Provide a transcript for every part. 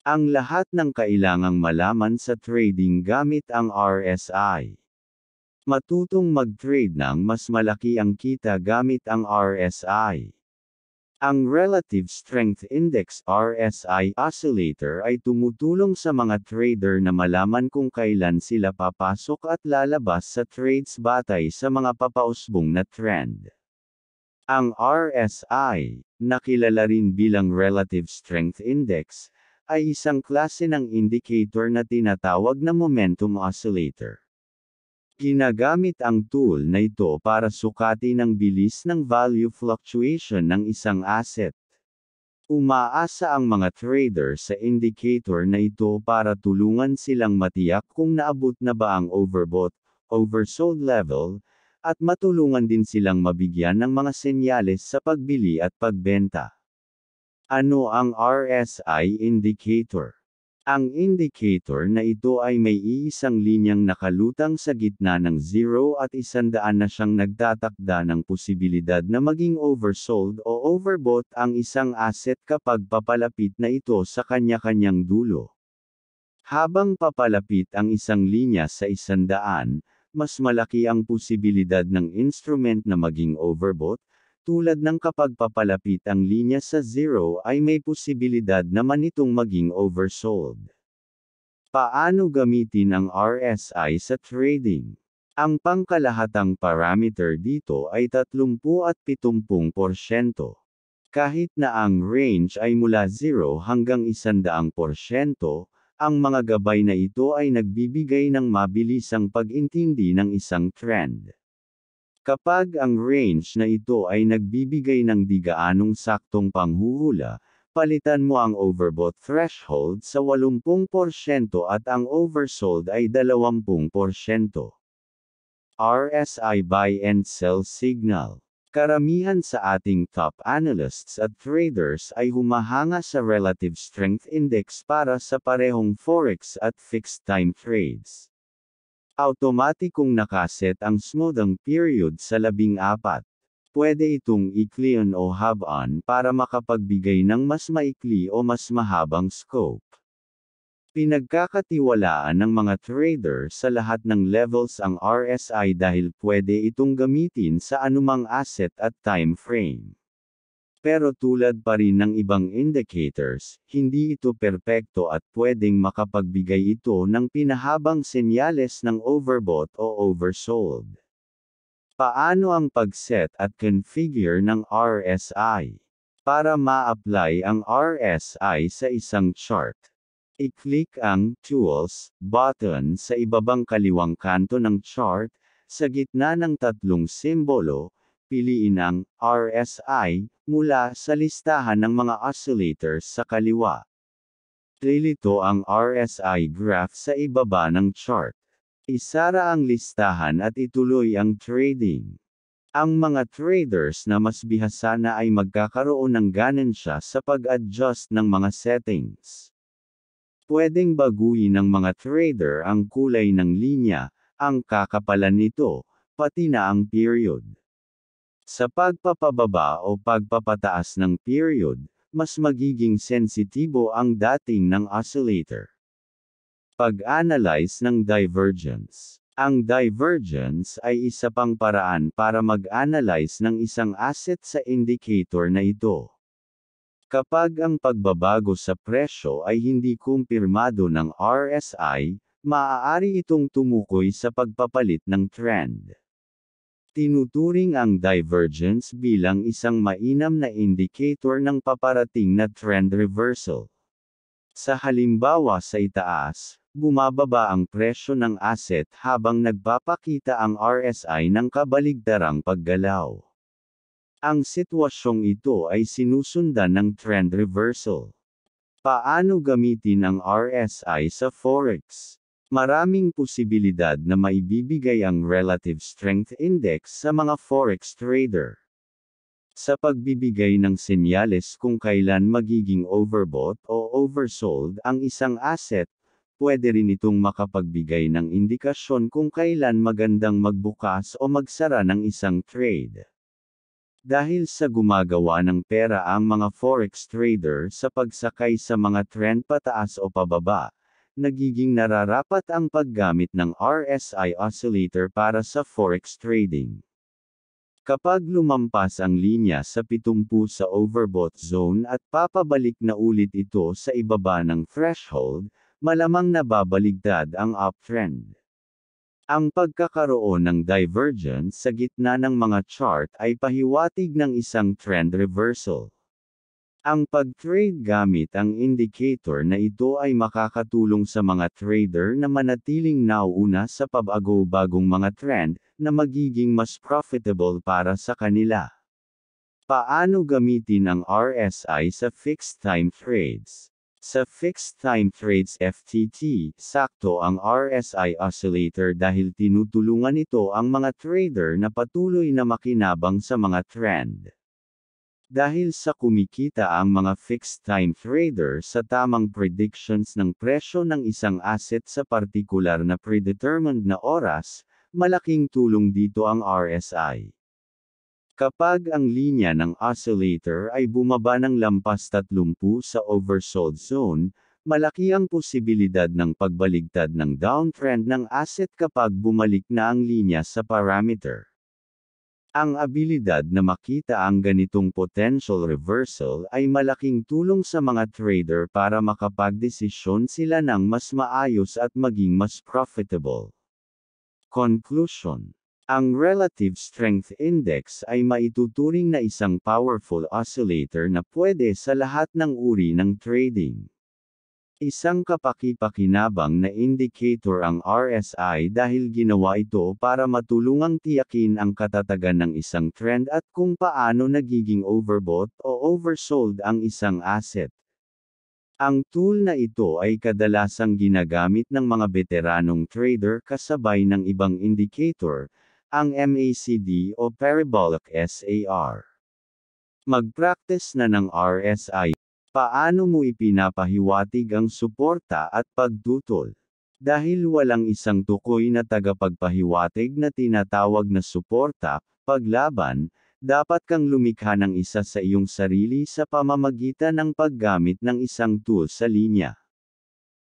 Ang lahat ng kailangang malaman sa trading gamit ang RSI. Matutong mag-trade ng mas malaki ang kita gamit ang RSI. Ang Relative Strength Index RSI Oscillator ay tumutulong sa mga trader na malaman kung kailan sila papasok at lalabas sa trades batay sa mga papausbong na trend. Ang RSI, nakilala rin bilang Relative Strength Index, ay isang klase ng indicator na tinatawag na momentum oscillator. Ginagamit ang tool na ito para sukati ng bilis ng value fluctuation ng isang asset. Umaasa ang mga trader sa indicator na ito para tulungan silang matiyak kung naabot na ba ang overbought, oversold level, at matulungan din silang mabigyan ng mga senyales sa pagbili at pagbenta. Ano ang RSI indicator? Ang indicator na ito ay may iisang linyang nakalutang sa gitna ng 0 at isandaan na siyang nagtatakda ng posibilidad na maging oversold o overbought ang isang asset kapag papalapit na ito sa kanya-kanyang dulo. Habang papalapit ang isang linya sa isandaan, mas malaki ang posibilidad ng instrument na maging overbought, tulad ng kapag papalapit ang linya sa zero ay may posibilidad naman itong maging oversold. Paano gamitin ang RSI sa trading? Ang pangkalahatang parameter dito ay 30 at 70%. Kahit na ang range ay mula 0 hanggang 100%, ang mga gabay na ito ay nagbibigay ng mabilisang pag-intindi ng isang trend. Kapag ang range na ito ay nagbibigay ng digaanong saktong panghuhula, palitan mo ang overbought threshold sa 80% at ang oversold ay 20%. RSI buy and sell signal. Karamihan sa ating top analysts at traders ay humahanga sa relative strength index para sa parehong forex at fixed time trades. Automatikong nakaset ang smooth period sa labing apat. Pwede itong iklion o hab-on para makapagbigay ng mas maikli o mas mahabang scope. Pinagkakatiwalaan ng mga trader sa lahat ng levels ang RSI dahil pwede itong gamitin sa anumang asset at time frame. Pero tulad pa rin ng ibang indicators, hindi ito perpekto at pwedeng makapagbigay ito ng pinahabang senyales ng overbought o oversold. Paano ang pag-set at configure ng RSI? Para ma-apply ang RSI sa isang chart, i-click ang Tools button sa ibabang kaliwang kanto ng chart, sa gitna ng tatlong simbolo, piliin ang RSI mula sa listahan ng mga oscillators sa kaliwa. Trilito ang RSI graph sa ibaba ng chart. Isara ang listahan at ituloy ang trading. Ang mga traders na mas bihasa na ay magkakaroon ng ganan siya sa pag-adjust ng mga settings. Pwedeng baguhin ng mga trader ang kulay ng linya, ang kakapalan nito, pati na ang period. Sa pagpapababa o pagpapataas ng period, mas magiging sensitibo ang dating ng oscillator. Pag-analyze ng divergence ang divergence ay isa pang paraan para mag-analyze ng isang asset sa indicator na ito. Kapag ang pagbabago sa presyo ay hindi kumpirmado ng RSI, maaari itong tumukoy sa pagpapalit ng trend. Tinuturing ang divergence bilang isang mainam na indicator ng paparating na trend reversal. Sa halimbawa sa itaas, bumababa ang presyo ng asset habang nagpapakita ang RSI ng kabaligtarang paggalaw. Ang sitwasyong ito ay sinusundan ng trend reversal. Paano gamitin ang RSI sa Forex? Maraming posibilidad na maibibigay ang Relative Strength Index sa mga forex trader. Sa pagbibigay ng senyales kung kailan magiging overbought o oversold ang isang asset, pwede rin itong makapagbigay ng indikasyon kung kailan magandang magbukas o magsara ng isang trade. Dahil sa gumagawa ng pera ang mga forex trader sa pagsakay sa mga trend pataas o pababa, nagiging nararapat ang paggamit ng RSI oscillator para sa forex trading. Kapag lumampas ang linya sa 70 sa overbought zone at papabalik na ulit ito sa ibaba ng threshold, malamang nababaligtad ang uptrend. Ang pagkakaroon ng divergence sa gitna ng mga chart ay pahiwatig ng isang trend reversal. Ang pag-trade gamit ang indicator na ito ay makakatulong sa mga trader na manatiling nauuna sa pabago bagong mga trend na magiging mas profitable para sa kanila. Paano gamitin ang RSI sa fixed time trades? Sa fixed time trades FTT, sakto ang RSI oscillator dahil tinutulungan ito ang mga trader na patuloy na makinabang sa mga trend. Dahil sa kumikita ang mga fixed time trader sa tamang predictions ng presyo ng isang asset sa partikular na predetermined na oras, malaking tulong dito ang RSI. Kapag ang linya ng oscillator ay bumaba ng lampas 30 sa oversold zone, malaki ang posibilidad ng pagbaligtad ng downtrend ng asset kapag bumalik na ang linya sa parameter. Ang abilidad na makita ang ganitong potential reversal ay malaking tulong sa mga trader para makapagdesisyon sila ng mas maayos at maging mas profitable. Conclusion ang Relative Strength Index ay maituturing na isang powerful oscillator na pwede sa lahat ng uri ng trading. Isang kapaki-pakinabang na indicator ang RSI dahil ginawa ito para matulungang tiyakin ang katatagan ng isang trend at kung paano nagiging overbought o oversold ang isang asset. Ang tool na ito ay kadalasang ginagamit ng mga veteranong trader kasabay ng ibang indicator, ang MACD o Parabolic SAR. Mag-practice na ng RSI. Paano mo ipinapahiwatig ang suporta at pagdutol? Dahil walang isang tukoy na tagapagpahiwatig na tinatawag na suporta, paglaban, dapat kang lumikha ng isa sa iyong sarili sa pamamagitan ng paggamit ng isang tool sa linya.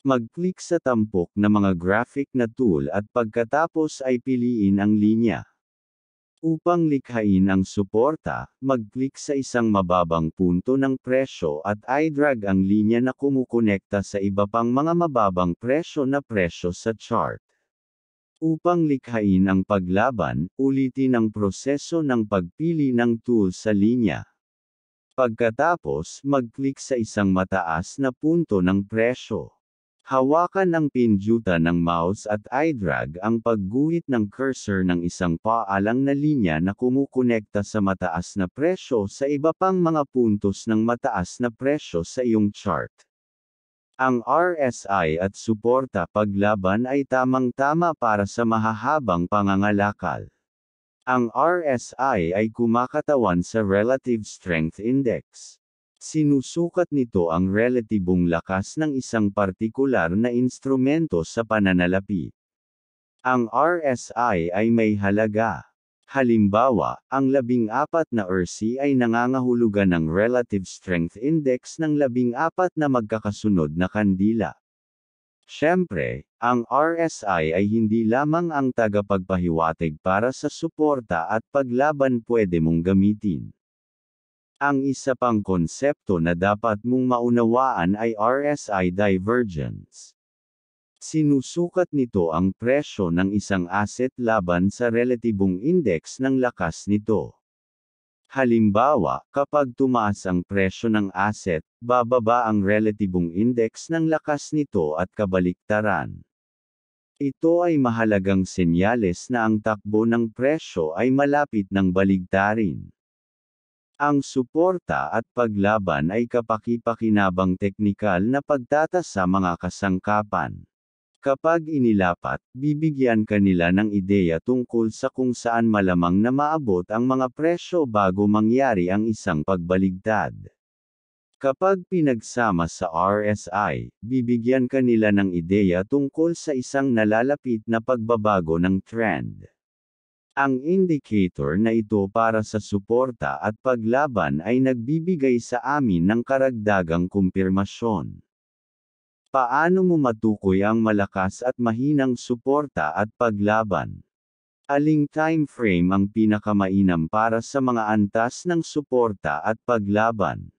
Mag-click sa tampok na mga graphic na tool at pagkatapos ay piliin ang linya. Upang likhain ang suporta, mag-click sa isang mababang punto ng presyo at i-drag ang linya na kumukonekta sa iba pang mga mababang presyo na presyo sa chart. Upang likhain ang paglaban, ulitin ang proseso ng pagpili ng tool sa linya. Pagkatapos, mag-click sa isang mataas na punto ng presyo. Hawakan ang pinjuta ng mouse at i-drag ang pagguhit ng cursor ng isang paalang na linya na kumukonekta sa mataas na presyo sa iba pang mga puntos ng mataas na presyo sa iyong chart. Ang RSI at suporta paglaban ay tamang-tama para sa mahahabang pangangalakal. Ang RSI ay kumakatawan sa Relative Strength Index. Sinusukat nito ang relatibong lakas ng isang partikular na instrumento sa pananalapi. Ang RSI ay may halaga. Halimbawa, ang labing apat na RC ay nangangahulugan ng relative strength index ng labing apat na magkakasunod na kandila. Siyempre, ang RSI ay hindi lamang ang tagapagpahiwatig para sa suporta at paglaban pwede mong gamitin. Ang isa pang konsepto na dapat mong maunawaan ay RSI divergence. Sinusukat nito ang presyo ng isang asset laban sa relatibong index ng lakas nito. Halimbawa, kapag tumaas ang presyo ng asset, bababa ang relatibong index ng lakas nito at kabaliktaran. Ito ay mahalagang senyales na ang takbo ng presyo ay malapit ng baligtarin. Ang suporta at paglaban ay kapakipakinabang teknikal na pagtatas sa mga kasangkapan. Kapag inilapat, bibigyan kanila ng ideya tungkol sa kung saan malamang na maabot ang mga presyo bago mangyari ang isang pagbaligtad. Kapag pinagsama sa RSI, bibigyan kanila ng ideya tungkol sa isang nalalapit na pagbabago ng trend. Ang indicator na ito para sa suporta at paglaban ay nagbibigay sa amin ng karagdagang kumpirmasyon. Paano mo matukoy ang malakas at mahinang suporta at paglaban? Aling time frame ang pinakamainam para sa mga antas ng suporta at paglaban?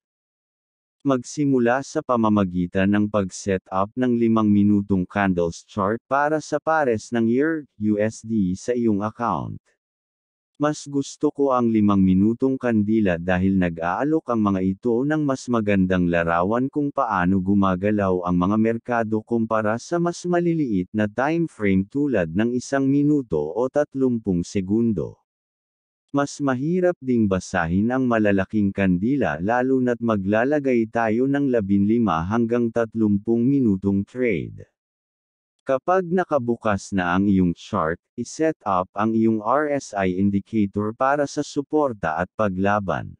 Magsimula sa pamamagitan ng pag-set up ng 5 minutong candles chart para sa pares ng year USD sa iyong account. Mas gusto ko ang 5 minutong kandila dahil nag-aalok ang mga ito ng mas magandang larawan kung paano gumagalaw ang mga merkado kumpara sa mas maliliit na time frame tulad ng isang minuto o 30 segundo. Mas mahirap ding basahin ang malalaking kandila lalo na't maglalagay tayo ng 15 hanggang 30 minutong trade. Kapag nakabukas na ang iyong chart, iset up ang iyong RSI indicator para sa suporta at paglaban.